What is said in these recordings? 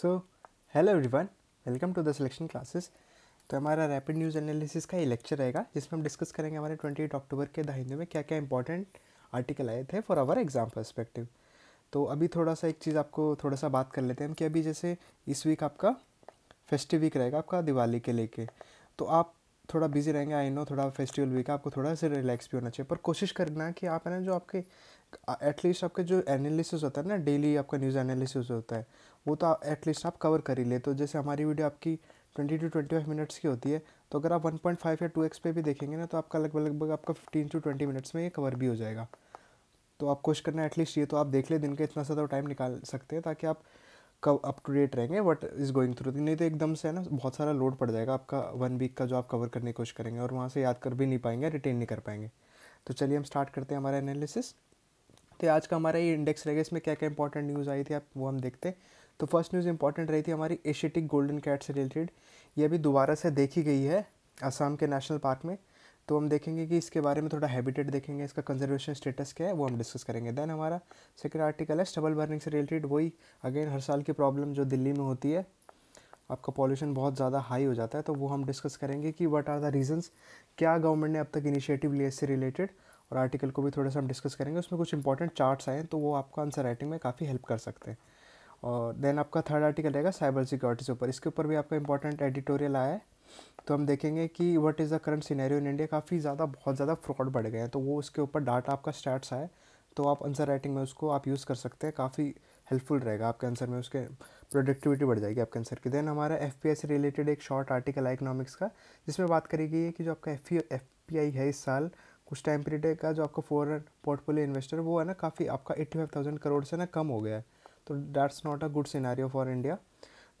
so hello everyone welcome to the selection classes तो हमारा rapid news analysis का ये लेक्चर रहेगा जिसमें हम डिस्कस करेंगे हमारे ट्वेंटी एट अक्टूबर के दाहिने में क्या क्या इंपॉर्टेंट आर्टिकल आए थे फॉर आवर एग्ज़ाम परस्पेक्टिव तो अभी थोड़ा सा एक चीज़ आपको थोड़ा सा बात कर लेते हैं कि अभी जैसे इस वीक आपका फेस्टिव वीक रहेगा आपका दिवाली के लेके तो आप थोड़ा बिजी रहेंगे आई नो थोड़ा फेस्टिवल वीक है आपको थोड़ा सा रिलैक्स भी होना चाहिए पर कोशिश करना कि आप है ना जो आपके एटलीस्ट आपका जो एनालिसिस होता है ना डेली आपका न्यूज़ एनालिसिस होता है वो तो एटलीस्ट आप कवर कर ही ले तो जैसे हमारी वीडियो आपकी twenty two twenty five minutes की होती है तो अगर आप वन पॉइंट फाइव या टू एक्स पे भी देखेंगे ना तो आपका लगभग लगभग आपका फिफ्टीन टू ट्वेंटी मिनट्स में ये कवर भी हो जाएगा तो आप कोशिश करना एटलीस्ट ये तो आप देख ले दिन का इतना ज़्यादा टाइम निकाल सकते हैं ताकि आप कब अप टू डेट रहेंगे वट इज़ गोइंग थ्रू नहीं तो एकदम से है ना बहुत सारा लोड पड़ जाएगा आपका वन वीक का जो आप कवर करने की कोशिश करेंगे और वहाँ से याद कर भी नहीं पाएंगे रिटेन नहीं कर पाएंगे तो चलिए हम स्टार्ट करते हैं हमारा एनालिसिस तो आज का हमारा ये इंडेक्स रहेगा इसमें क्या क्या इंपॉर्टेंट न्यूज़ आई थी आप वो हम देखते तो फर्स्ट न्यूज़ इंपॉर्टेंट रही थी हमारी एशियटिक गोल्डन कैट से रिलेटेड ये अभी दोबारा से देखी गई है असम के नेशनल पार्क में तो हम देखेंगे कि इसके बारे में थोड़ा हैबिटेट देखेंगे इसका कंजर्वेशन स्टेटस क्या है वो हम डिस्कस करेंगे देन हमारा सेकेंड आर्टिकल है स्टबल बर्निंग से रिलेटेड वही अगेन हर साल की प्रॉब्लम जो दिल्ली में होती है आपका पॉल्यूशन बहुत ज़्यादा हाई हो जाता है तो वो हम डिस्कस करेंगे कि व्हाट आर द रीजंस क्या गवर्नमेंट ने अब तक इनिशिएटिव लिए इससे रिलेटेड और आर्टिकल को भी थोड़ा सा हम डिस्कस करेंगे उसमें कुछ इंपॉर्टेंट चार्ट्स आए हैं तो वो आपको आंसर राइटिंग में काफ़ी हेल्प कर सकते हैं और देन आपका थर्ड आर्टिकल रहेगा साइबर सिक्योरिटी से ऊपर इसके ऊपर भी आपका इंपॉर्टेंट एडिटोरियल आया है तो हम देखेंगे कि what is the current scenario in India काफ़ी ज़्यादा बहुत ज़्यादा फ्रॉड बढ़ गए हैं तो वो उसके ऊपर डाटा आपका स्टार्ट्स आए तो आप आंसर राइटिंग में उसको आप यूज़ कर सकते हैं काफ़ी हेल्पफुल रहेगा आपके आंसर में उसके प्रोडक्टिविटी बढ़ जाएगी आपके आंसर की देन हमारा एफ से रिलेटेड एक शॉर्ट आर्टिकल है इकोनॉमिक्स का जिसमें बात करी गई है कि जो आपका एफ एफ है इस साल कुछ टाइम पीरियड का जो आपका फॉरन पोर्टफोलियो इन्वेस्टर वो है ना काफ़ी आपका एट्टी फाइव थाउजेंड करोड़ से ना कम हो गया है तो that's not a good scenario for India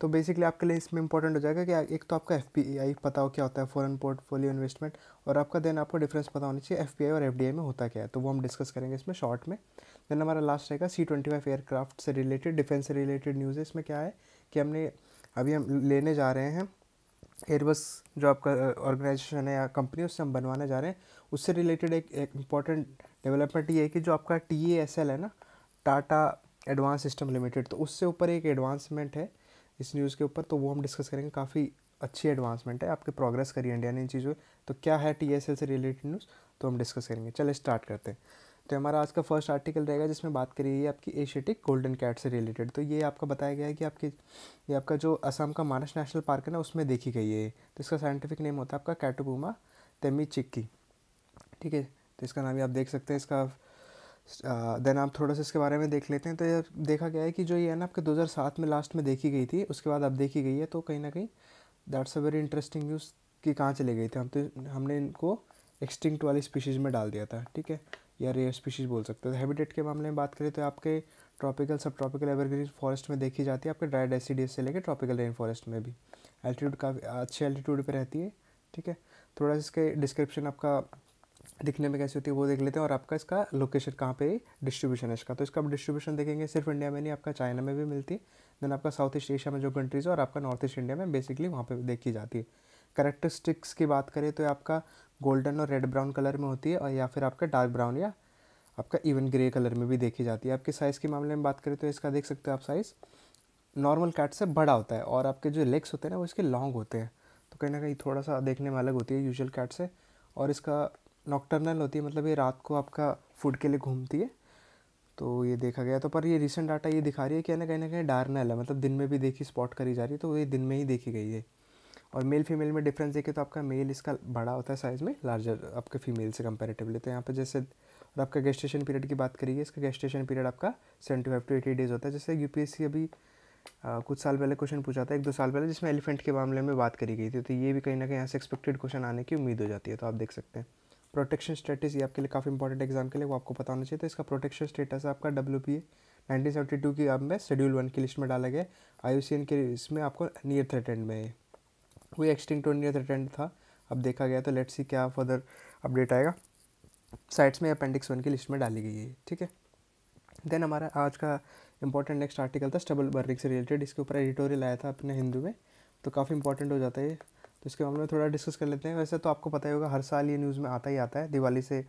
तो बेसिकली आपके लिए इसमें इंपॉर्टेंट हो जाएगा कि एक तो आपका एफ पता हो क्या होता है फॉरन पोर्टफोलियो इन्वेस्टमेंट और आपका देन आपको डिफरेंस पता होना चाहिए एफ और एफ में होता क्या है तो वो हम डिस्कस करेंगे इसमें शॉर्ट में देन हमारा लास्ट रहेगा सी ट्वेंटी फाइव एयरक्राफ्ट से रिलेटेड डिफेंस से रिलेटेड न्यूज़ है इसमें क्या है कि हमने अभी हम लेने जा रहे हैं एयरबस जो आपका ऑर्गेनाइजेशन है या कंपनी उससे हम बनवाने जा रहे हैं उससे रिलेटेड एक इम्पॉर्टेंट डेवलपमेंट ये है कि जो आपका टी ए एस एल है ना टाटा एडवांस सिस्टम लिमिटेड तो उससे ऊपर एक एडवांसमेंट है इस न्यूज़ के ऊपर तो वो हम डिस्कस करेंगे काफ़ी अच्छी एडवांसमेंट है आपके प्रोग्रेस करिए इंडिया ने इन चीज़ों तो क्या है टी एस एल से रिलेटेड न्यूज़ तो हम डिस्कस करेंगे चले स्टार्ट करते हैं तो हमारा आज का फर्स्ट आर्टिकल रहेगा जिसमें बात करी है आपकी एशियाटिक गोल्डन कैट से रिलेटेड तो ये आपका बताया गया है कि आपकी ये आपका जो असम का मानस नेशनल पार्क है ना उसमें देखी गई है तो इसका साइंटिफिक नेम होता है आपका कैटोबूमा तेमी चिक्की ठीक है तो इसका नाम भी आप देख सकते हैं इसका देन आप थोड़ा सा इसके बारे में देख लेते हैं तो देखा गया है कि जो ये है ना आपके 2007 में लास्ट में देखी गई थी उसके बाद अब देखी गई है तो कहीं ना कहीं that's a very interesting news कि कहाँ चले गए थे हम तो हमने इनको एक्सटिंक्ट वाली स्पीशीज़ में डाल दिया था ठीक है या रेयर स्पीशीज़ बोल सकते हैं तो हैबिटेट के मामले में बात करें तो आपके ट्रॉपिकल सब ट्रॉपिकल एवरग्रीन फॉरेस्ट में देखी जाती है आपके ड्राई डेसीडियस से लेकर ट्रॉपिकल रेन फॉरेस्ट में भी एल्टीट्यूड काफ़ी अच्छे एल्टीट्यूड पर रहती है ठीक है थोड़ा सा इसके डिस्क्रिप्शन आपका दिखने में कैसी होती है वो देख लेते हैं और आपका इसका लोकेशन कहाँ पे डिस्ट्रीब्यूशन है इसका तो इसका डिस्ट्रीब्यूशन देखेंगे सिर्फ इंडिया में नहीं आपका चाइना में भी मिलती है देन आपका साउथ ईस्ट एशिया में जो कंट्रीज़ है और आपका नॉर्थ ईस्ट इंडिया में बेसिकली वहाँ पर देखी जाती है करेक्टरिस्टिक्स की बात करें तो आपका गोल्डन और रेड ब्राउन कलर में होती है और या फिर आपका डार्क ब्राउन या आपका इवन ग्रे कलर में भी देखी जाती है आपके साइज़ के मामले में बात करें तो इसका देख सकते हो आप साइज़ नॉर्मल कैट से बड़ा होता है और आपके जो लेग्स होते हैं ना वो इसके लॉन्ग होते हैं तो कहीं ना कहीं थोड़ा सा देखने में अलग होती है यूजल कैट से और इसका नॉक्टर्नल होती है मतलब ये रात को आपका फूड के लिए घूमती है तो ये देखा गया तो पर ये रिसेंट डाटा ये दिखा रही है कि ना कहीं ना कहीं डार्नल है मतलब दिन में भी देखी स्पॉट करी जा रही है तो ये दिन में ही देखी गई है और मेल फीमेल में डिफरेंस देखे तो आपका मेल इसका बड़ा होता है साइज़ में लार्जर आपके फीमेल से कंपेरेटिवली तो यहाँ पर जैसे और आपका गेस्टेशन पीरियड की बात करिए इसका गेस्टेशन पीरियड आपका seventy five to eighty days होता है जैसे यू अभी आ, कुछ साल पहले क्वेश्चन पूछा था एक दो साल पहले जिसमें एलिफेंट के मामले में बात करी गई थी तो ये भी कहीं ना कहीं यहाँ से एक्सपेक्टेड क्वेश्चन आने की उम्मीद हो जाती है तो आप देख सकते हैं प्रोटेक्शन स्टेटस ये आपके लिए काफ़ी इंपॉर्टेंट एग्जाम के लिए वो आपको पता होना चाहिए तो इसका प्रोटेक्शन स्टेटस है आपका W P nineteen seventy two की आप में शेड्यूल वन की लिस्ट में डाला गया आई यू सी एन के इसमें आपको नियर थ्रेटेंड में है वो एक्सटिंग टू नियर थ्रेटेंड था अब देखा गया तो लेट्स सी क्या फर्दर अपडेट आएगा साइट्स में अपेंडिक्स वन की लिस्ट में डाली गई है ठीक है देन हमारा आज का इंपॉर्टेंट नेक्स्ट आर्टिकल था स्टबल बर्निंग से रिलेटेड इसके ऊपर एडिटोरियल आया था अपने हिंदू में तो काफ़ी इंपॉर्टेंट हो जाता है तो इसके बारे में थोड़ा डिस्कस कर लेते हैं वैसे तो आपको पता ही होगा हर साल ये न्यूज़ में आता ही आता है दिवाली से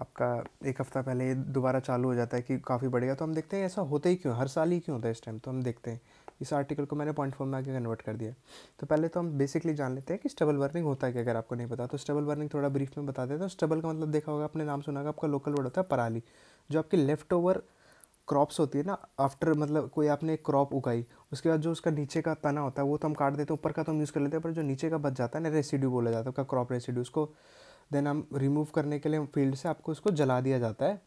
आपका एक हफ़्ता पहले ये दोबारा चालू हो जाता है कि काफ़ी बढ़ेगा तो हम देखते हैं ऐसा होता ही क्यों हर साल ही क्यों होता है इस टाइम तो हम देखते हैं इस आर्टिकल को मैंने पॉइंट फॉर्म में आके कन्वर्ट कर दिया तो पहले तो हम बेसिकली जान लेते हैं कि स्टबल बर्निंग होता है कि अगर आपको नहीं पता तो स्टबल बर्निंग थोड़ा ब्रीफ में बता देते हैं तो स्टबल का मतलब देखा होगा अपने नाम सुना होगा आपका लोकल वर्ड होता है पराली जो आपकी लेफ्ट ओवर क्रॉप्स होती है ना आफ्टर मतलब कोई आपने क्रॉप उगाई उसके बाद जो उसका नीचे का तना होता है वो तो हम काट देते हैं ऊपर का तो हम यूज़ कर लेते हैं पर जो नीचे का बच जाता है ना रेसिड्यू बोला जाता है उसका क्रॉप रेसिड्यू उसको देन हम रिमूव करने के लिए फील्ड से आपको उसको जला दिया जाता है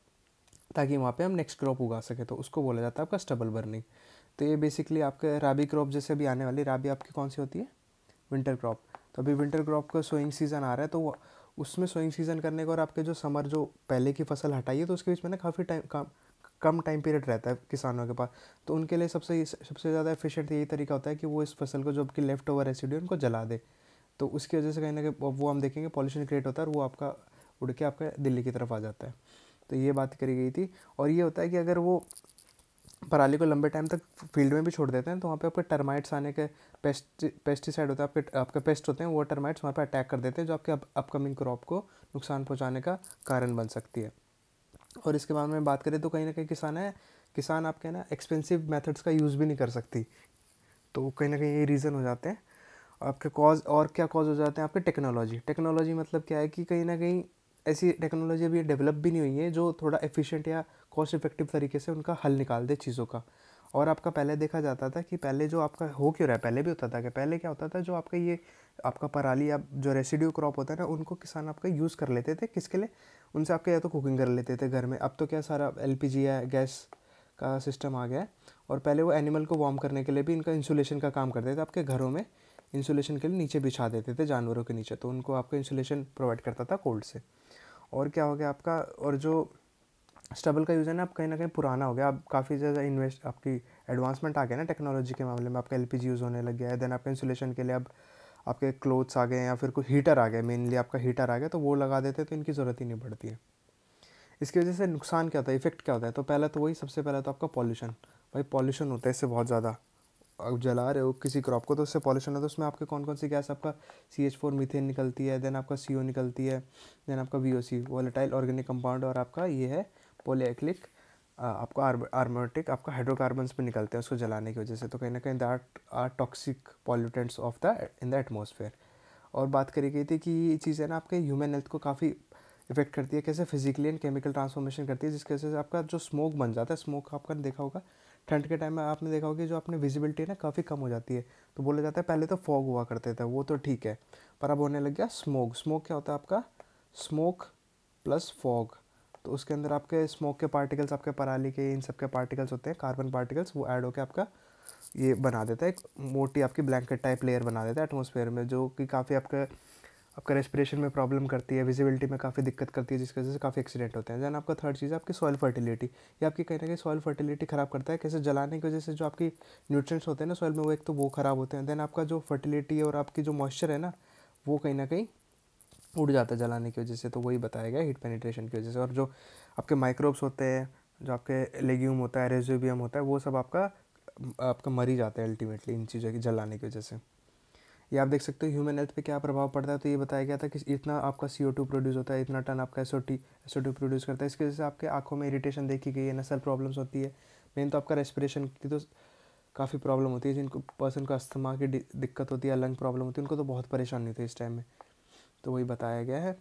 ताकि वहाँ पर हम नेक्स्ट क्रॉप उगा सकें तो उसको बोला जाता है आपका स्टबल बर्निंग तो ये बेसिकली आपके राबी क्रॉप जैसे भी आने वाली राबी आपकी कौन सी होती है विंटर क्रॉप तो अभी विंटर क्रॉप का सोइंग सीज़न आ रहा है तो उसमें सोइंग सीज़न करने का और आपके जो समर जो पहले की फसल हटाई है तो उसके बीच में ना काफ़ी टाइम काम कम टाइम पीरियड रहता है किसानों के पास तो उनके लिए सबसे सबसे ज़्यादा एफिशिएंट यही तरीका होता है कि वो इस फसल को जो आपकी लेफ्ट ओवर है उनको जला दे तो उसकी वजह से कहीं ना कहीं वो हम देखेंगे पॉल्यूशन क्रिएट होता है और वो आपका उड़ के आपका दिल्ली की तरफ आ जाता है तो ये बात करी गई थी और ये होता है कि अगर वो पराली को लंबे टाइम तक फील्ड में भी छोड़ देते हैं तो वहाँ पे आपके टर्माइट्स आने के पेस्ट पेस्टिसाइड होता है आपके आपके पेस्ट होते हैं वो टर्माइट्स वहाँ पे अटैक कर देते हैं जो आपके अपकमिंग क्रॉप को नुकसान पहुँचाने का कारण बन सकती है और इसके बारे में बात करें तो कहीं ना कहीं किसान है किसान आपके ना एक्सपेंसिव मेथड्स का यूज़ भी नहीं कर सकती तो कहीं ना कहीं ये रीज़न हो जाते हैं आपके कॉज और क्या कॉज हो जाते हैं आपके टेक्नोलॉजी टेक्नोलॉजी मतलब क्या है कि कहीं ना कहीं ऐसी टेक्नोलॉजी अभी डेवलप भी नहीं हुई है जो थोड़ा एफिशिएंट या कॉस्ट इफेक्टिव तरीके से उनका हल निकाल दे चीज़ों का और आपका पहले देखा जाता था कि पहले जो आपका हो क्यों रहा है पहले भी होता था कि पहले क्या होता था जो आपका ये आपका पराली या जो रेसिड्यू क्रॉप होता है ना उनको किसान आपका यूज़ कर लेते थे किसके लिए उनसे आपके या तो कुकिंग कर लेते थे घर में अब तो क्या सारा एल पी जी गैस का सिस्टम आ गया है और पहले वो एनिमल को वार्म करने के लिए भी इनका इंसुलेशन का काम करते थे आपके घरों में इंसुलेशन के लिए नीचे बिछा देते थे जानवरों के नीचे तो उनको आपका इंसुलेशन प्रोवाइड करता था कोल्ड से और क्या हो गया आपका और जो स्टबल का यूज़ है ना आप कहीं ना कहीं पुराना हो गया आप काफ़ी ज़्यादा इन्वेस्ट आपकी एडवांसमेंट आ गया ना टेक्नोलॉजी के मामले में आपका एल यूज़ होने लग गया है देन आपके इंसुलेशन के लिए अब आपके क्लोथ्स आ गए या फिर कोई हीटर आ गया मेनली आपका हीटर आ गया तो वो लगा देते हैं तो इनकी ज़रूरत ही नहीं पड़ती है इसकी वजह से नुकसान क्या होता है इफेक्ट क्या होता है तो पहला तो वही सबसे पहला तो आपका पॉल्यूशन भाई पॉल्यूशन होता है इससे बहुत ज़्यादा अब जला रहे हो किसी क्रॉप को तो उससे पॉल्यूशन होता है उसमें आपके कौन कौन सी गैस आपका सी एच फोर मीथेन निकलती है देन आपका सी ओ निकलती है देन आपका V O C volatile organic compound और आपका ये है पोलियक्लिक uh, आपको आर्मोटिक आपका हाइड्रोकार्बन्स भी निकलते हैं उसको जलाने की वजह से तो कहीं ना कहीं that are toxic pollutants of the in the atmosphere और बात करी गई थी कि ये चीज़ें ना आपके ह्यूमन हेल्थ को काफ़ी इफेक्ट करती है कैसे फिजिकली एंड केमिकल ट्रांसफॉर्मेशन करती है जिसकी वजह से आपका जो स्मोक बन जाता है स्मोक आपका देखा होगा ठंड के टाइम में आपने देखा होगा जो आपने विजिबिलिटी ना काफ़ी कम हो जाती है तो बोला जाता है पहले तो फॉग हुआ करते थे वो तो ठीक है पर अब होने लग गया स्मोक स्मोक क्या होता है आपका स्मोक प्लस फॉग तो उसके अंदर आपके स्मोक के पार्टिकल्स आपके पराली के इन सब के पार्टिकल्स होते हैं कार्बन पार्टिकल्स वो ऐड होकर आपका ये बना देता है एक मोटी आपकी ब्लैंकेट टाइप लेयर बना देता है एटमोसफेयर में जो कि काफ़ी आपके आपका रेस्पिरेशन में प्रॉब्लम करती है विजिबिलिटी में काफ़ी दिक्कत करती है जिसकी वजह से काफ़ी एक्सीडेंट होते हैं दैन आपका थर्ड चीज़ है आपकी सॉइल फर्टिलिटी ये आपकी कहीं ना कहीं सॉइल फर्टिलिटी ख़राब करता है कैसे जलाने की वजह से जो आपकी न्यूट्रिएंट्स होते हैं ना सॉइल में वो एक तो वो ख़राब होते हैं दैन आपका जो फर्टिलिटी और आपकी जो मॉइस्चर है ना वो कहीं ना कहीं उड़ जाता है जलाने की वजह से तो वही बताया गया हीट पेनिट्रेशन की वजह से और जो आपके माइक्रोब्स होते हैं जो आपके लेग्यूम होता है रेजोबियम होता है वो सब आपका आपका मरी जाता है अल्टीमेटली इन चीज़ों की जलाने की वजह से ये आप देख सकते हो ह्यूमन हेल्थ पे क्या प्रभाव पड़ता है तो ये बताया गया था कि इतना आपका सी ओ प्रोड्यूस होता है इतना टन आपका S O T S O produce करता है इसकी वजह से आपके आंखों में इरीटेशन देखी गई है नसल प्रॉब्लम्स होती है मेन तो आपका रेस्पिरेशन की तो काफ़ी प्रॉब्लम होती है जिनको पर्सन को अस्थमा की दिक्कत होती है लंग प्रॉब्लम होती है उनको तो बहुत परेशानी होती है इस टाइम में तो वही बताया गया है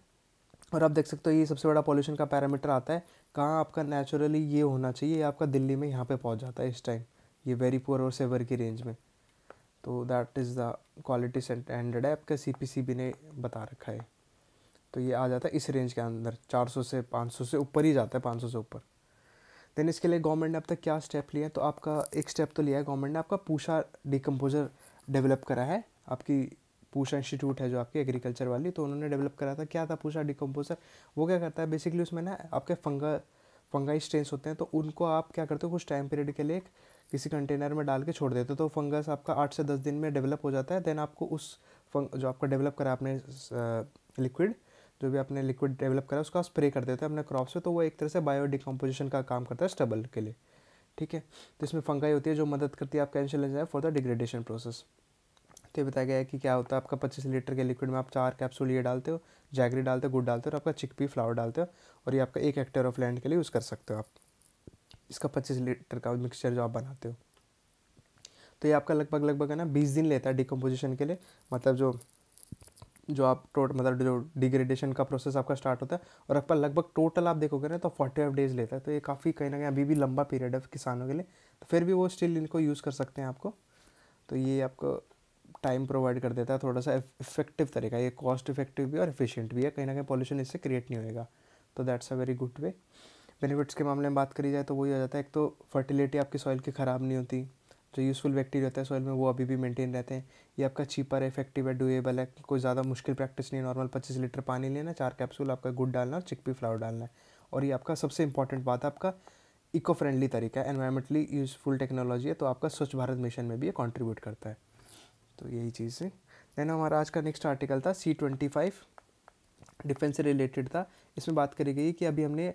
और आप देख सकते हो ये सबसे बड़ा पॉल्यूशन का पैरामीटर आता है कहाँ आपका नेचुरली ये होना चाहिए आपका दिल्ली में यहाँ पे पहुँच जाता है इस टाइम ये वेरी पुअर और सेवर की रेंज में तो that is the quality standard है आपका सी पी सी बी ने बता रखा है तो ये आ जाता है इस रेंज के अंदर 400 से 500 से ऊपर ही जाता है 500 से ऊपर देन इसके लिए गवर्नमेंट ने अब तक क्या स्टेप लिया है तो आपका एक स्टेप तो लिया है गवर्नमेंट ने आपका पूछा डिकम्पोजर डेवलप करा है आपकी पूषा इंस्टीट्यूट है जो आपकी एग्रीकल्चर वाली तो उन्होंने डेवलप करा था क्या था पूषा डिकम्पोजर वो क्या करता है बेसिकली उसमें ना आपके फंगा फंगाई स्ट्रेंस होते हैं तो उनको आप क्या करते हो कुछ टाइम पीरियड के लिए किसी कंटेनर में डाल के छोड़ देते हो तो फंगस आपका आठ से दस दिन में डेवलप हो जाता है देन आपको उस फंग जो आपका डेवलप करा आपने लिक्विड जो भी आपने लिक्विड डेवलप करा उसका स्प्रे कर देते हैं अपने क्रॉप से तो वो एक तरह से बायो डिकम्पोजिशन का काम करता है स्टबल के लिए ठीक है तो इसमें फंगाई होती है जो मदद करती है आपका एंशलाइज फॉर द डिग्रेडेशन प्रोसेस तो ये बताया गया है कि क्या होता है आपका पच्चीस लीटर के लिक्विड में आप चार कैप्सूल ये डालते हो जैगरी डालते हो गुड़ डालते हो और आपका चिकपी फ्लावर डालते हो और ये आपका एक हेक्टेयर ऑफ लैंड के लिए यूज़ कर सकते हो आप इसका पच्चीस लीटर का मिक्सचर जो आप बनाते हो तो ये आपका लगभग लगभग है ना बीस दिन लेता है डिकम्पोजिशन के लिए मतलब जो जो आप टोट मतलब जो डिग्रेडेशन का प्रोसेस आपका स्टार्ट होता है और आपका लगभग टोटल आप देखोगे ना तो फोर्टी फाइव डेज लेता है तो ये काफ़ी कहीं ना कहीं अभी भी लंबा पीरियड है किसानों के लिए तो फिर भी वो स्टिल इनको यूज़ कर सकते हैं आपको तो ये आपको टाइम प्रोवाइड कर देता है थोड़ा सा इफेक्टिव तरीका ये कॉस्ट इफेक्टिव भी और एफिशिएंट भी है कहीं ना कहीं पॉल्यूशन इससे क्रिएट नहीं होएगा तो that's a very good way benefits के मामले में बात करी जाए तो वही हो जाता है एक तो फर्टिलिटी आपकी सॉइल की ख़राब नहीं होती जो यूज़फुल बैक्टीरिया होता है सॉइल में वो अभी भी मेंटेन रहते हैं ये आपका चीपर है इफेक्टिव है डूएबल है कोई ज़्यादा मुश्किल प्रैक्टिस नहीं नॉर्मल पच्चीस लीटर पानी लेना चार कैप्सूल आपका गुड डालना और चिकपी फ्लावर डालना है और ये आपका सबसे इंपॉर्टेंट बात है आपका इको फ्रेंडली तरीका है एनवायरमेंटली यूज़फुल टेक्नोलॉजी है तो आपका स्वच्छ भारत मिशन में भी ये कॉन्ट्रीब्यूट करता है तो यही चीज़ है देन हमारा आज का नेक्स्ट आर्टिकल था सी ट्वेंटी फाइव डिफेंस से रिलेटेड था इसमें बात करी गई कि अभी हमने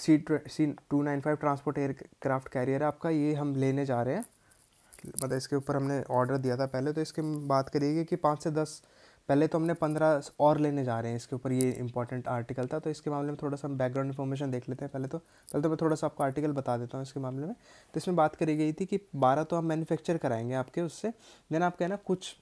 C C two nine five transport aircraft carrier आपका ये हम लेने जा रहे हैं मतलब इसके ऊपर हमने ऑर्डर दिया था पहले तो इसके बात करिएगा कि पाँच से दस पहले तो हमने पंद्रह और लेने जा रहे हैं इसके ऊपर ये इंपॉर्टेंट आर्टिकल था तो इसके मामले में थोड़ा सा हम बैकग्राउंड इन्फॉर्मेशन देख लेते हैं पहले तो पहले तो मैं थोड़ा सा आपको आर्टिकल बता देता हूँ इसके मामले में तो इसमें बात करी गई थी कि बारह तो हम मैन्युफैक्चर कराएंगे आपके उससे देन आपका है ना कुछ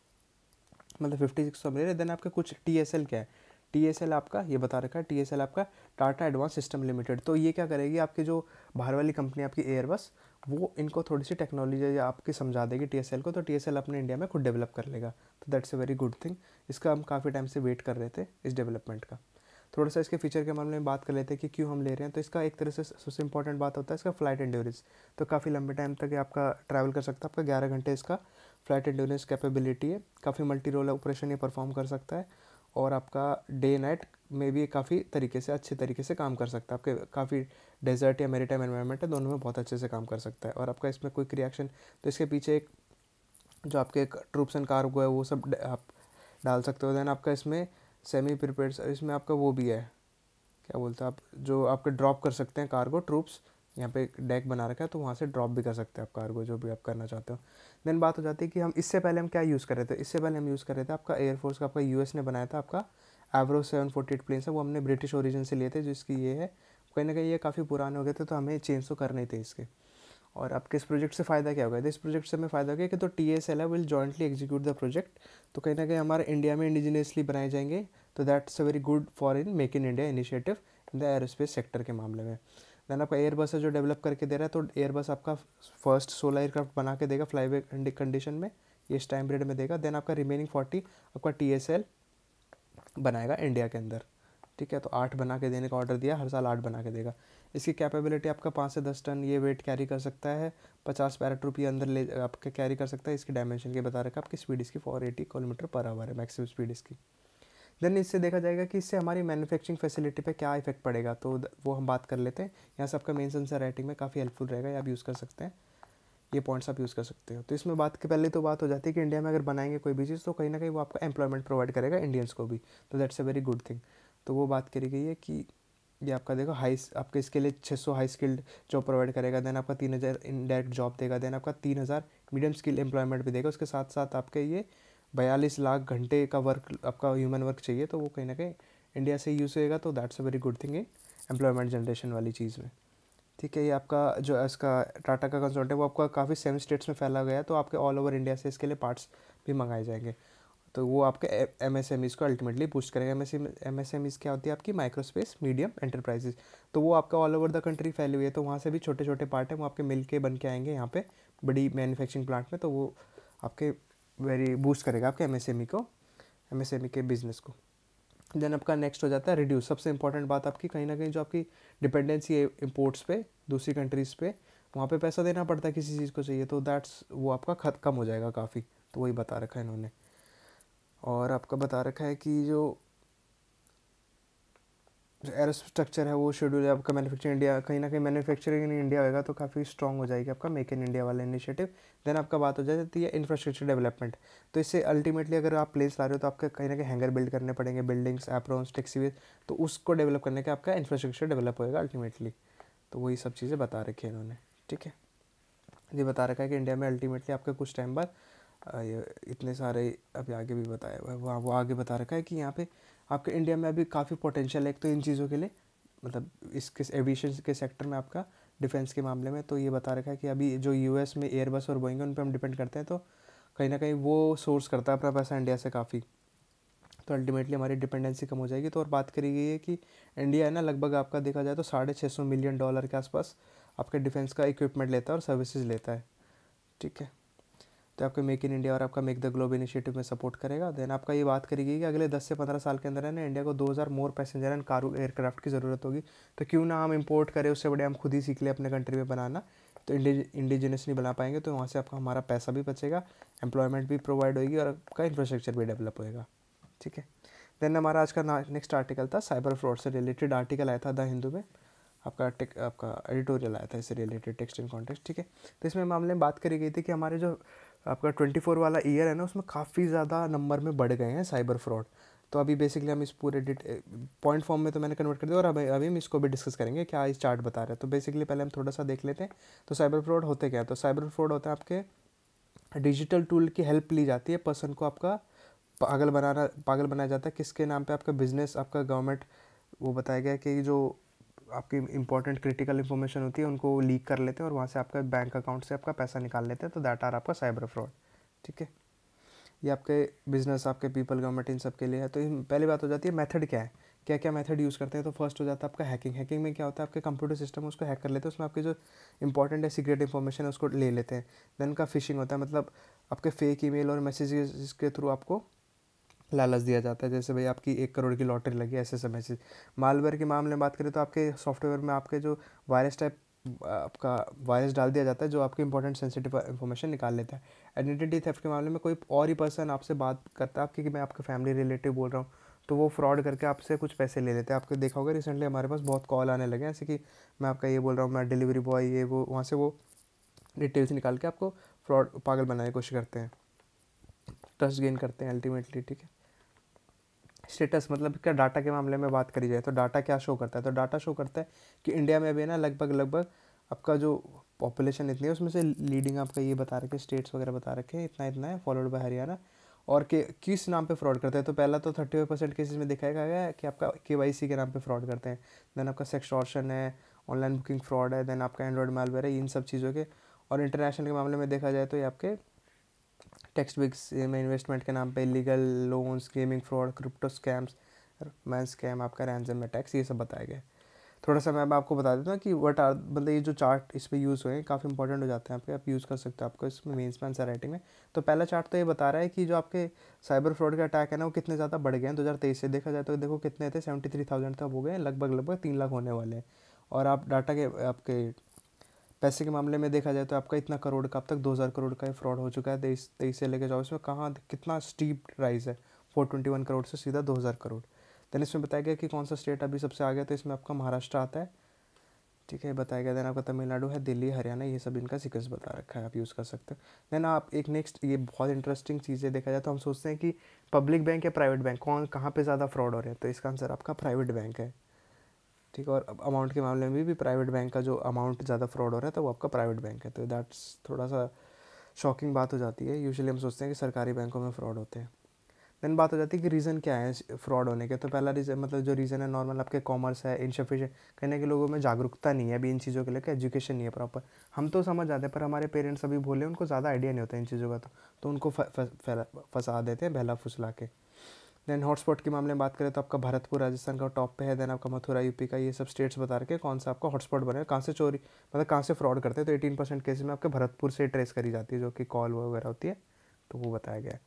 मतलब फिफ्टी सिक्स तो देन आपका कुछ टी एस एल क्या है टी एस एल आपका ये बता रखा है टी एस एल आपका टाटा एडवांस सिस्टम लिमिटेड तो ये क्या करेगी आपके जो बाहर वाली कंपनी आपकी एयरबस वो इनको थोड़ी सी टेक्नोलॉजी आपकी समझा देगी टी को तो टी अपने इंडिया में खुद डेवलप कर लेगा तो that's a very good thing इसका हम काफ़ी टाइम से वेट कर रहे थे इस डेवलपमेंट का थोड़ा सा इसके फीचर के मामले में बात कर लेते हैं कि क्यों हम ले रहे हैं तो इसका एक तरह से सबसे इंपॉर्टेंट बात होता है इसका फ्लाइट एंड्योरेंस तो काफ़ी लंबे टाइम तक आपका ट्रैवल कर सकता है आपका ग्यारह घंटे इसका फ्लाइट एंड्योरेंस कैपेबिलिटी है काफ़ी मल्टी रोल ऑपरेशन ये परफॉर्म कर सकता है और आपका डे नाइट में भी काफ़ी तरीके से अच्छे तरीके से काम कर सकता है आपके काफ़ी डेजर्ट या मेरी टाइम है दोनों में बहुत अच्छे से काम कर सकता है और आपका इसमें क्विक रिएक्शन तो इसके पीछे एक जो आपके ट्रूप्स एंड कार्गो है वो सब आप डाल सकते हो दैन आपका इसमें सेमी प्रिपेयर इसमें आपका वो भी है क्या बोलते हैं आप जो आपके ड्रॉप कर सकते हैं कार्गो ट्रूप्स यहाँ पे डेक बना रखा है तो वहाँ से ड्रॉप भी कर सकते हैं आप कार्गो जो भी आप करना चाहते हो देन बात हो जाती है कि हम इससे पहले हम क्या यूज़ कर रहे थे इससे पहले हम यूज़ कर रहे थे आपका एयरफोर्स का आपका यूएस ने बनाया था आपका Avro seven forty eight planes है वो हमने ब्रिटिश ओरिजिन से लिए थे जिसकी ये है कहीं ना कहीं ये काफ़ी पुराने हो गए थे तो हमें चेंज तो करने थे इसके और अब किस प्रोजेक्ट से फ़ायदा क्या होगा इस प्रोजेक्ट से हमें फ़ायदा हो गया कि तो टी एस एल है will jointly execute the project तो कहीं ना कहीं हमारे इंडिया में इंडिजिनियसली बनाए जाएंगे तो that's a very good for in make in India initiative in the aerospace sector के मामले में देन आपका एयरबस है जो डेवलप करके दे रहा है तो एयरबस आपका फर्स्ट सोलह एयरक्राफ्ट बना के देगा फ्लाई कंडीशन में इस टाइम पीरियड में देगा देन आपका रिमेनिंग फोर्टी आपका टी एस एल बनाएगा इंडिया के अंदर ठीक है तो आठ बना के देने का ऑर्डर दिया हर साल आठ बना के देगा इसकी कैपेबिलिटी आपका पाँच से दस टन ये वेट कैरी कर सकता है पचास पैरट रुपये अंदर ले आपके कैरी कर सकता है इसकी डायमेंशन के बता रखा आपकी स्पीड इसकी four eighty kilometre per hour है मैक्सिमम स्पीड इसकी देन इससे देखा जाएगा कि इससे हमारी मैन्युफैक्चरिंग फैसिलिटी पे क्या इफेक्ट पड़ेगा तो वो हम बात कर लेते हैं यहाँ से आपका मेन सेंसर राइटिंग में काफ़ी हेल्पफुल रहेगा या आप यूज़ कर सकते हैं ये पॉइंट्स आप यूज़ कर सकते हो तो इसमें बात के पहले तो बात हो जाती है कि इंडिया में अगर बनाएंगे कोई भी चीज़ तो कहीं ना कहीं वो आपका एम्प्लॉयमेंट प्रोवाइड करेगा इंडियंस को भी तो that's a very good thing तो वो बात करी गई है कि ये आपका देखो हाई आपके इसके लिए छः सौ हाई स्किल्ड जॉब प्रोवाइड करेगा देन आपका तीन हज़ार इनडायरेक्ट जॉब देगा देन आपका तीन हज़ार मीडियम स्किल एम्प्लॉयमेंट भी देगा उसके साथ साथ आपके ये बयालीस लाख घंटे का वर्क आपका ह्यूमन वर्क चाहिए तो वो कहीं ना कहीं इंडिया से यूज़ होएगा तो that's a very good thing in employment generation वाली चीज़ में ठीक है ये आपका जो इसका टाटा का कंसोर्ट है वो आपका काफ़ी सेवन स्टेट्स में फैला गया है तो आपके ऑल ओवर इंडिया से इसके लिए पार्ट्स भी मंगाए जाएंगे तो वो आपके एम एस एम ईज़ को अल्टीमेटली बूस्ट करेंगे M S M M S M Es क्या होती है आपकी माइक्रोस्पेस मीडियम एंटरप्राइजेज तो वो आपका ऑल ओवर द कंट्री फैली हुई है तो वहाँ से भी छोटे छोटे पार्ट हैं वो आपके मिल के बन के आएंगे यहाँ पे बड़ी मैन्युफैक्चरिंग प्लांट में तो वो आपके वेरी बूस्ट करेगा आपके एम एस एम ई को एम एस एम ई के बिज़नेस को देन आपका नेक्स्ट हो जाता है रिड्यूस सबसे इंपॉर्टेंट बात आपकी कहीं ना कहीं जो आपकी डिपेंडेंसी है इम्पोर्ट्स पे दूसरी कंट्रीज़ पे वहाँ पे पैसा देना पड़ता है किसी चीज़ को चाहिए तो दैट्स वो आपका खत कम हो जाएगा काफ़ी तो वही बता रखा है इन्होंने और आपका बता रखा है कि जो एरो स्ट्रक्चर है वो शेड्यूल है आपका मैनुफेक्चरिंग इंडिया कहीं ना कहीं मैनुफेक्चरिंग इन इंडिया होगा तो काफ़ी स्ट्रॉग हो जाएगी आपका मेक इन इंडिया वाला इनिशिएटिव देन आपका बात हो जाती है इंफ्रास्ट्रक्चर डेवलपमेंट तो इससे अल्टीमेटली अगर आप प्लेस ला रहे हो तो आपके कहीं ना कहीं हैंगर बिल्ड करने पड़ेंगे बिल्डिंग्स एप्रोन्स टेक्सीवेज तो उसको डेवलप करने का आपका इंफ्रास्ट्रक्चर डेवलप होएगा अल्टीमेटली तो वही सब चीज़ें बता रखी है इन्होंने ठीक है ये बता रखा है कि इंडिया में अल्टीमेटली आपके कुछ टाइम बाद इतने सारे अभी आगे भी बताया हुआ है वो आगे बता रखा है कि यहाँ पे आपके इंडिया में अभी काफ़ी पोटेंशियल है एक तो इन चीज़ों के लिए मतलब इसके एविएशन के सेक्टर में आपका डिफेंस के मामले में तो ये बता रखा है कि अभी जो यूएस में एयरबस और बोइंग उन पर हम डिपेंड करते हैं तो कहीं ना कहीं वो सोर्स करता है अपना पैसा इंडिया से काफ़ी तो अल्टीमेटली हमारी डिपेंडेंसी कम हो जाएगी तो और बात करी गई है कि इंडिया है ना लगभग आपका देखा जाए तो साढ़े छः सौ मिलियन डॉलर के आसपास आपके डिफेंस का इक्विपमेंट लेता है और सर्विसेज लेता है ठीक है तो आपके मेक इन इंडिया और आपका मेक द ग्लोब इनिशिएटिव में सपोर्ट करेगा देन आपका ये बात करेगी कि अगले 10 से 15 साल के अंदर है ना इंडिया को 2000 more passenger and cargo aircraft की ज़रूरत होगी तो क्यों ना हम इंपोर्ट करें उससे बड़े हम खुद ही सीख लें अपने कंट्री में बनाना तो इंडिजिनस नहीं बना पाएंगे तो वहाँ से आपका हमारा पैसा भी बचेगा एम्प्लॉयमेंट भी प्रोवाइड होगी और आपका इंफ्रास्ट्रक्चर भी डेवलप होएगा ठीक है देन हमारा आज का नेक्स्ट आर्टिकल था साइबर फ्रॉड से रिलेटेड आर्टिकल आया था द हिंदू में आपका टेक आपका एडिटोरियल आया था इससे रिलेटेड टेक्स्ट इन कॉन्टेक्स्ट ठीक है तो इसमें मामले में बात करी गई थी कि हमारे जो आपका ट्वेंटी फोर वाला ईयर है ना उसमें काफ़ी ज़्यादा नंबर में बढ़ गए हैं साइबर फ्रॉड तो अभी बेसिकली हम इस पूरे डिट पॉइंट फॉर्म में तो मैंने कन्वर्ट कर दिया और अभी अभी हम इसको भी डिस्कस करेंगे क्या इस चार्ट बता रहे हैं तो बेसिकली पहले हम थोड़ा सा देख लेते हैं तो साइबर फ्रॉड होते क्या है तो साइबर फ्रॉड होता है आपके डिजिटल टूल की हेल्प ली जाती है पर्सन को आपका पागल बनाना पागल बनाया जाता है किसके नाम पे आपका बिजनेस आपका गवर्नमेंट वो बताया गया कि जो आपकी इंपॉर्टेंट क्रिटिकल इन्फॉर्मेशन होती है उनको लीक कर लेते हैं और वहाँ से आपका बैंक अकाउंट से आपका पैसा निकाल लेते हैं तो दैट आर आपका साइबर फ्रॉड ठीक है ये आपके बिजनेस आपके पीपल गवर्नमेंट इन सब के लिए है तो पहली बात हो जाती है मेथड क्या है क्या क्या मेथड यूज़ करते हैं तो फर्स्ट हो जाता है आपका हैकिंग हैकिंग में क्या होता है आपके कंप्यूटर सिस्टम उसको हैक कर लेते हैं उसमें आपकी जो इंपॉर्टेंट है सीक्रेट इन्फॉर्मेशन है उसको ले लेते हैं देन का फिशिंग होता है मतलब आपके फेक ईमेल और मैसेजेस के थ्रू आपको लालच दिया जाता है जैसे भाई आपकी एक करोड़ की लॉटरी लगी ऐसे समय से मालवेयर के मामले में बात करें तो आपके सॉफ्टवेयर में आपके जो वायरस टाइप आपका वायरस डाल दिया जाता है जो आपके इंपॉर्टेंट सेंसिटिव इन्फॉर्मेशन निकाल लेता है आइडेंटिटी थेफ्ट के मामले में कोई और ही पर्सन आपसे बात करता है आपकी कि मैं आपके फैमिली रिलेटिव बोल रहा हूँ तो वो फ्रॉड करके आपसे कुछ पैसे ले लेते हैं आपको देखा होगा रिसेंटली हमारे पास बहुत कॉल आने लगे ऐसे कि मैं आपका ये बोल रहा हूँ मैं डिलीवरी बॉय ये वो वहाँ से वो डिटेल्स निकाल के आपको फ्रॉड पागल बनाने की कोशिश करते हैं ट्रस्ट गेन करते हैं अल्टीमेटली ठीक है स्टेटस मतलब क्या डाटा के मामले में बात करी जाए तो डाटा क्या शो करता है तो डाटा शो करता है कि इंडिया में भी ना लगभग लगभग आपका जो पॉपुलेशन इतनी है उसमें से लीडिंग आपका ये बता रखे स्टेट्स वगैरह बता रखे इतना इतना है फॉलोड बाय हरियाणा और के किस नाम पे फ्रॉड करते हैं तो पहला तो थर्टी फाइव परसेंट केसेज में दिखाया गया है कि आपका के के नाम पे फ्रॉड करते हैं देन आपका सेक्सटॉर्शन है ऑनलाइन बुकिंग फ्रॉड है देन आपका एंड्रॉयड मालवेयर है इन सब चीज़ों के और इंटरनेशनल के मामले में देखा जाए तो ये आपके टेक्स्ट बुक्स में इन्वेस्टमेंट के नाम पे legal loans gaming fraud crypto scams मैं स्कैम आपका में टैक्स ये सब बताया गया थोड़ा सा मैं अब आपको बता देता हूँ कि वट आर मतलब ये जो चार्ट इस पर यूज़ हुए हैं काफ़ी इंपॉर्टेंट हो जाते हैं आपके आप यूज़ कर सकते हो आपको इसमें मेन्स में राइटिंग में तो पहला चार्ट तो ये बता रहा है कि जो आपके साइबर फ्रॉड के अटैक है ना वो कितने ज़्यादा बढ़ गए हैं दो हज़ार तेईस से देखा जाए तो देखो कितने थे सेवेंटी थ्री थाउजेंड तक हो गए लगभग लगभग तीन लाख होने वाले हैं और आप डाटा के आपके पैसे के मामले में देखा जाए तो आपका इतना करोड़ का अब तक दो हज़ार करोड़ का फ्रॉड हो चुका है तेईस तेईस से लेकर चौबीस में कहाँ कितना स्टीप राइज है फोर ट्वेंटी वन करोड़ से सीधा दो हज़ार करोड़ देन इसमें बताया गया कि कौन सा स्टेट अभी सबसे आगे तो इसमें आपका महाराष्ट्र आता है ठीक है बताया गया देन आपका तमिलनाडु है दिल्ली हरियाणा ये सब इनका सिक्वेंस बता रखा है आप यूज़ कर सकते हो देन आप एक नेक्स्ट ये बहुत इंटरेस्टिंग चीज़ें देखा जाए तो हम सोचते हैं कि पब्लिक बैंक या प्राइवेट बैंक कौन कहाँ पे ज़्यादा फ्रॉड हो रहे हैं तो इसका आंसर आपका प्राइवेट बैंक है ठीक है और अमाउंट के मामले में भी, भी प्राइवेट बैंक का जो अमाउंट ज़्यादा फ्रॉड हो रहा है तो वो आपका प्राइवेट बैंक है तो दैट्स थोड़ा सा शॉकिंग बात हो जाती है यूजली हम सोचते हैं कि सरकारी बैंकों में फ़्रॉड होते हैं देन बात हो जाती है कि रीज़न क्या है फ्रॉड होने के तो पहला रीज़न मतलब जो रीज़न है नॉर्मल आपके कॉमर्स है इनसफिशेंट कहने के लोगों में जागरूकता नहीं है अभी इन चीज़ों के लेकर एजुकेशन नहीं है प्रॉपर हम तो समझ जाते हैं पर हमारे पेरेंट्स अभी बोले उनको ज़्यादा आइडिया नहीं होता इन चीज़ों का तो, तो उनको फंसा देते हैं बहला फुसला के देन हॉटस्पॉट के मामले में बात करें तो आपका भरतपुर राजस्थान का टॉप पे है देन आपका मथुरा यूपी का ये सब स्टेट्स बता रखे कौन सा आपका हॉटस्पॉट बने कहाँ से चोरी मतलब कहाँ से फ्रॉड करते हैं तो एटीन परसेंट केसेज में आपके भरतपुर से ट्रेस करी जाती है जो कि कॉल वगैरह होती है तो वो बताया गया है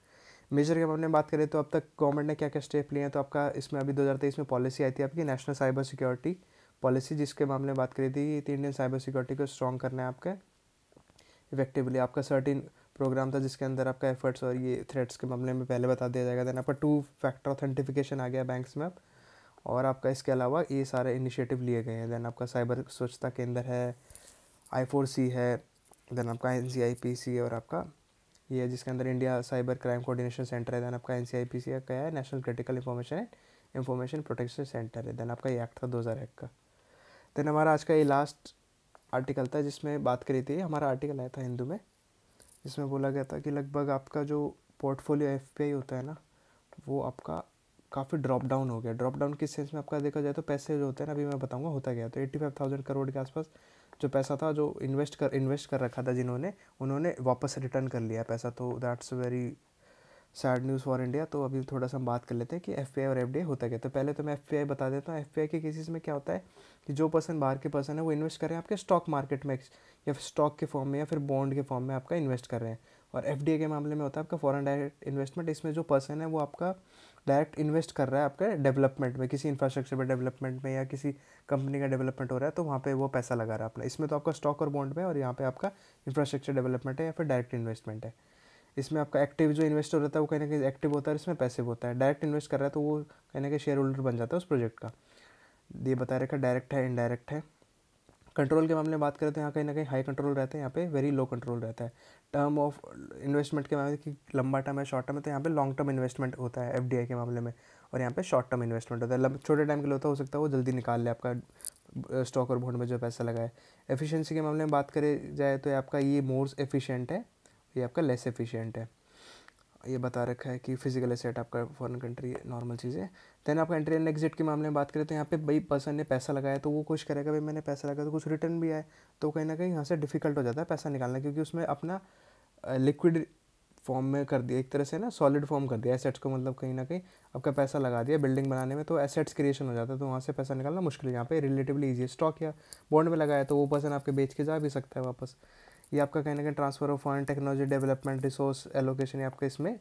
मेजर के मामले में बात करें तो अब तक गवर्नमेंट ने क्या क्या स्टेप लिए हैं तो आपका इसमें अभी दो में पॉलिसी आई थी आपकी नेशनल साइबर सिक्योरिटी पॉलिसी जिसके मामले में बात करी थी तो इंडियन साइबर सिक्योरिटी को स्ट्रॉन्ग करना है आपके इफेक्टिवली आपका सर्टिन प्रोग्राम था जिसके अंदर आपका एफर्ट्स और ये थ्रेड्स के मामले में पहले बता दिया जाएगा देन आपका टू फैक्टर ऑथेंटिफिकेशन आ गया बैंक्स में अब और आपका इसके अलावा ये सारे इनिशिएटिव लिए गए हैं देन आपका साइबर स्वच्छता केंद्र है आई फोर सी है देन आपका एन सी आई पी सी और आपका ये है जिसके अंदर India cyber crime coordination centre है देन आपका N C I P C का क्या है national critical information and information protection centre है देन आपका ये एक्ट था दो हज़ार एक का देन हमारा आज का ये लास्ट आर्टिकल था जिसमें बात करी थी हमारा आर्टिकल आया था हिंदू में जिसमें बोला गया था कि लगभग आपका जो पोर्टफोलियो एफ होता है ना वो आपका काफ़ी ड्रॉप डाउन हो गया ड्रॉप डाउन किस सेंस में आपका देखा जाए तो पैसे जो होते हैं ना अभी मैं बताऊंगा होता गया तो एट्टी फाइव थाउजेंड करोड़ के आसपास जो पैसा था जो इन्वेस्ट कर इन्वेस्ट कर रखा था जिन्होंने उन्होंने वापस रिटर्न कर लिया पैसा तो that's very sad news for India तो अभी थोड़ा सा हम बात कर लेते हैं कि एफ और एफ होता क्या तो पहले तो मैं एफ बता देता हूँ एफ के केसेस में क्या होता है कि जो पर्सन बाहर के पर्सन है वो इन्वेस्ट कर रहे हैं आपके स्टॉक मार्केट में या फिर स्टॉक के फॉर्म में या फिर बॉन्ड के फॉर्म में आपका इन्वेस्ट कर रहे हैं और एफ के मामले में होता है आपका फॉरन डायरेक्ट इन्वेस्टमेंट इसमें जो पर्सन है वो आपका डायरेक्ट इन्वेस्ट कर रहा है आपके डेवलपमेंट में किसी इंफ्रास्ट्रक्चर पर डेवलपमेंट में या किसी कंपनी का डेवलपमेंट हो रहा है तो वहाँ पे वो पैसा लगा रहा है अपना इसमें तो आपका स्टॉक और बॉन्ड में और यहाँ पे आपका इंफ्रास्ट्रक्चर डेवलपमेंट है या फिर डायरेक्ट इन्वेस्टमेंट है इसमें आपका एक्टिव जो इन्वेस्टर रहता है वो कहीं ना कहीं एक्टिव होता है और इसमें पैसिव होता है डायरेक्ट इन्वेस्ट कर रहा है तो वो कहीं ना कहीं शेयर होल्डर बन जाता है उस प्रोजेक्ट का ये बता रखा डायरेक्ट है इनडायरेक्ट है कंट्रोल के मामले में बात करें तो यहाँ कहीं ना कहीं हाई कंट्रोल रहता है यहाँ पे वेरी लो कंट्रोल रहता है टर्म ऑफ इन्वेस्टमेंट के मामले कि लंबा टर्म है शॉर्ट टर्म है तो यहाँ पे लॉन्ग टर्म इन्वेस्टमेंट होता है एफडीआई के मामले में और यहाँ पे शॉर्ट टर्म इन्वेस्टमेंट होता है छोटे टाइम के लिए होता हो सकता है वो जल्दी निकाल ले आपका स्टॉक और बॉन्ड में जो पैसा लगाए है एफिशिएंसी के मामले में बात करें जाए तो आपका ये मोर एफिशिएंट है ये आपका लेस एफिशिएंट है ये बता रखा है कि फिजिकल एसेट आपका फॉरेन कंट्री नॉर्मल चीज़ है देन आपका एंट्री एंड एग्जिट के मामले में बात करें तो यहाँ पे भाई पर्सन ने पैसा लगाया तो वो कुछ करेगा भाई मैंने पैसा लगाया तो कुछ रिटर्न भी आए तो कहीं ना कहीं यहाँ से डिफिकल्ट हो जाता है पैसा निकालना क्योंकि उसमें अपना लिक्विड फॉर्म में कर दिया एक तरह से ना सॉलिड फॉर्म कर दिया एसेट्स को मतलब कहीं ना कहीं आपका पैसा लगा दिया बिल्डिंग बनाने में तो एसेट्स क्रिएशन हो जाता है तो वहाँ से पैसा निकालना मुश्किल है यहाँ पे रिलेटिवली ईजी स्टॉक या बॉन्ड में लगाया तो वो पर्सन आपके बेच के जा भी सकता है वापस ये आपका कहीं ना कहीं transfer of foreign technology development resource allocation ये आपका इसमें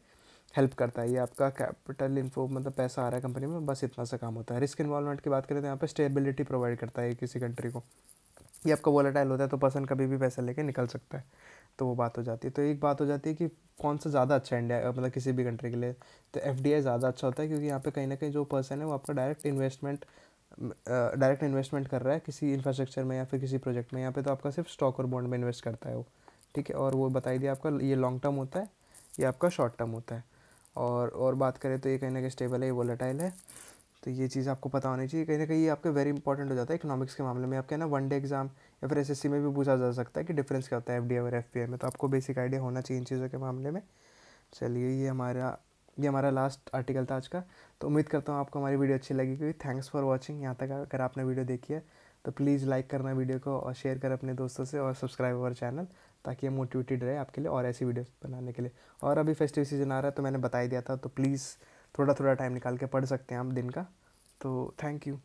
हेल्प करता है ये आपका कैपिटल इन्फो मतलब पैसा आ रहा है कंपनी में बस इतना सा काम होता है रिस्क इन्वॉल्वमेंट की बात करें तो यहाँ पर स्टेबिलिटी प्रोवाइड करता है किसी कंट्री को ये आपका वॉलेटाइल होता है तो पर्सन कभी भी पैसा लेके निकल सकता है तो वो बात हो जाती है तो एक बात हो जाती है कि कौन सा ज़्यादा अच्छा है इंडिया मतलब किसी भी कंट्री के लिए तो एफ ज़्यादा अच्छा होता है क्योंकि यहाँ पे कहीं ना कहीं जो पर्सन है वो आपका डायरेक्ट इन्वेस्टमेंट डायरेक्ट इन्वेस्टमेंट कर रहा है किसी इंफ्रास्ट्रक्चर में या फिर किसी प्रोजेक्ट में यहाँ पे तो आपका सिर्फ स्टॉक और बॉन्ड में इन्वेस्ट करता है वो ठीक है और वो बताई दिया आपका ये लॉन्ग टर्म होता है ये आपका शॉर्ट टर्म होता है और और बात करें तो ये कहीं ना कहीं स्टेबल है ये वोलेटाइल है तो ये चीज़ आपको पता होनी चाहिए कहीं ना कहीं ये आपके वेरी इंपॉर्टेंट हो जाता है इकोनॉमिक्स के मामले में आपके ना वन डे एग्जाम या फिर एस में भी पूछा जा सकता है कि डिफरेंस क्या होता है एफ और एफ में तो आपको बेसिक आइडिया होना चाहिए इन चीज़ों के मामले में चलिए ये हमारा ये हमारा लास्ट आर्टिकल था आज का तो उम्मीद करता हूँ आपको हमारी वीडियो अच्छी लगेगी थैंक्स फॉर वॉचिंग यहाँ तक अगर आपने वीडियो देखी है तो प्लीज़ लाइक करना वीडियो को और शेयर कर अपने दोस्तों से और सब्सक्राइब अवर चैनल ताकि ये मोटिवेटेड रहे आपके लिए और ऐसी वीडियोस बनाने के लिए और अभी फेस्टिव सीजन आ रहा है तो मैंने बता ही दिया था तो प्लीज़ थोड़ा थोड़ा टाइम निकाल के पढ़ सकते हैं आप दिन का तो थैंक यू